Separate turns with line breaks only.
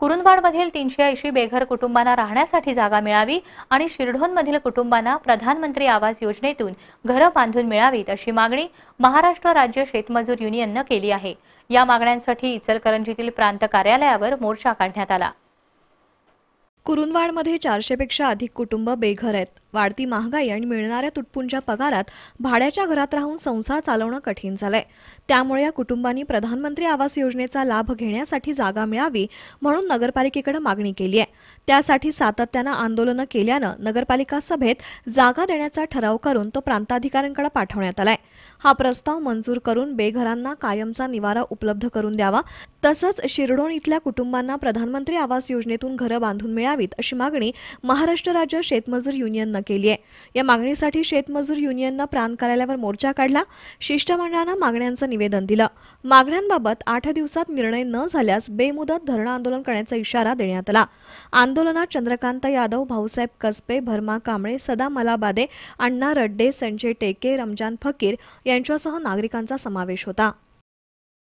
कुरुंदवाडमधील तीनशे ऐंशी बेघर कुटुंबांना राहण्यासाठी जागा मिळावी आणि शिरढोणमधील कुटुंबांना प्रधानमंत्री आवास योजनेतून घरं बांधून मिळावीत अशी मागणी महाराष्ट्र राज्य शेतमजूर युनियननं केली आहे या मागण्यांसाठी इचलकरंजीतील प्रांत कार्यालयावर
मोर्चा काढण्यात आला कुरुंदवाडमध्ये चारशेपेक्षा अधिक कुटुंब बेघर आहेत वाढती महागाई आणि मिळणाऱ्या तुटपुंच्या पगारात भाड्याच्या घरात राहून संसार चालवणं कठीण झालंय त्यामुळे या कुटुंबांनी प्रधानमंत्री आवास योजनेचा लाभ घेण्यासाठी जागा मिळावी म्हणून नगरपालिकेकडे मागणी केली आहे त्यासाठी सातत्यानं आंदोलनं केल्यानं नगरपालिका सभेत जागा देण्याचा ठराव करून तो प्रांताधिकाऱ्यांकडे पाठवण्यात आलाय हा प्रस्ताव मंजूर करून बेघरांना कायमचा निवारा उपलब्ध करून द्यावा तसंच शिरडोण इथल्या कुटुंबांना प्रधानमंत्री आवास योजनेतून घरं बांधून मिळावी करावीत अशी मागणी महाराष्ट्र राज्य शेतमजूर युनियननं केली आहे या मागणीसाठी शेतमजूर युनियननं प्राण कार्यालयावर मोर्चा काढला शिष्टमंडळानं मागण्यांचं निवेदन दिलं मागण्यांबाबत आठ दिवसात निर्णय न झाल्यास बेमुदत धरणं आंदोलन करण्याचा इशारा देण्यात आला आंदोलनात चंद्रकांत यादव भाऊसाहेब कसबे भरमा कांबळे सदा मलाबादे अण्णा रड्डे संजय टेके रमजान फकीर यांच्यासह नागरिकांचा समावेश होता